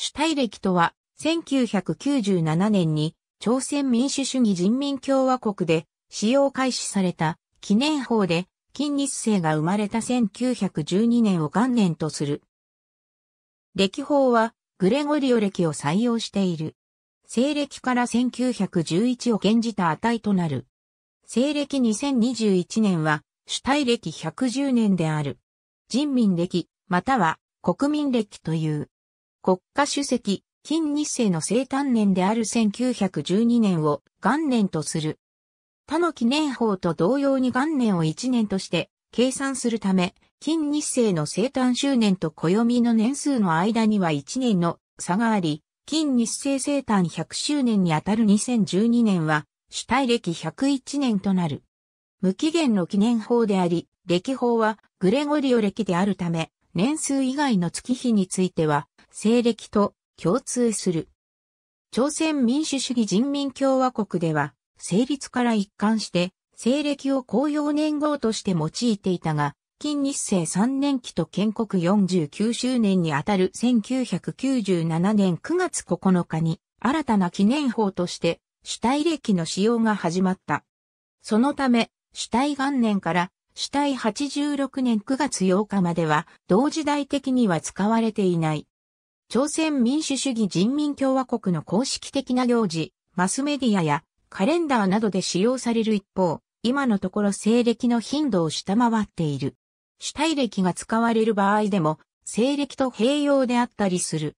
主体歴とは、1997年に朝鮮民主主義人民共和国で使用開始された記念法で、金日成が生まれた1912年を元年とする。歴法は、グレゴリオ歴を採用している。西暦から1911を現じた値となる。西暦2021年は、主体歴110年である。人民歴、または国民歴という。国家主席、金日成の生誕年である1912年を元年とする。他の記念法と同様に元年を1年として計算するため、金日成の生誕周年と暦の年数の間には1年の差があり、金日成生誕100周年にあたる2012年は、主体歴101年となる。無期限の記念法であり、歴法はグレゴリオ歴であるため、年数以外の月日については、西暦と共通する。朝鮮民主主義人民共和国では、成立から一貫して、西暦を公用年号として用いていたが、近日清3年期と建国49周年にあたる1997年9月9日に、新たな記念法として、主体暦の使用が始まった。そのため、主体元年から主体86年9月8日までは、同時代的には使われていない。朝鮮民主主義人民共和国の公式的な行事、マスメディアやカレンダーなどで使用される一方、今のところ西暦の頻度を下回っている。主体暦が使われる場合でも、西暦と併用であったりする。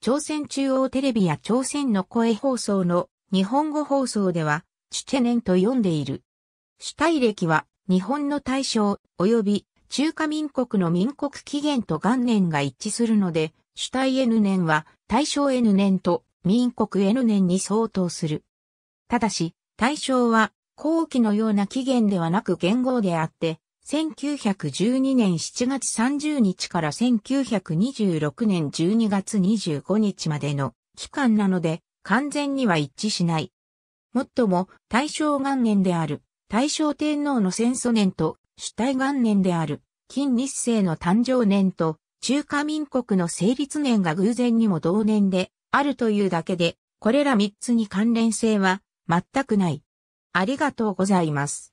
朝鮮中央テレビや朝鮮の声放送の日本語放送では、チュチェネンと読んでいる。主体暦は日本の大正及び中華民国の民国起源と元年が一致するので、主体 N 年は大正 N 年と民国 N 年に相当する。ただし、大正は後期のような期限ではなく元号であって、1912年7月30日から1926年12月25日までの期間なので完全には一致しない。もっとも大正元年である大正天皇の戦祖年と主体元年である近日世の誕生年と中華民国の成立年が偶然にも同年であるというだけで、これら3つに関連性は全くない。ありがとうございます。